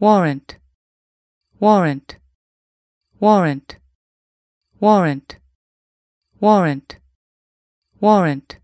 warrant, warrant, warrant, warrant, warrant, warrant.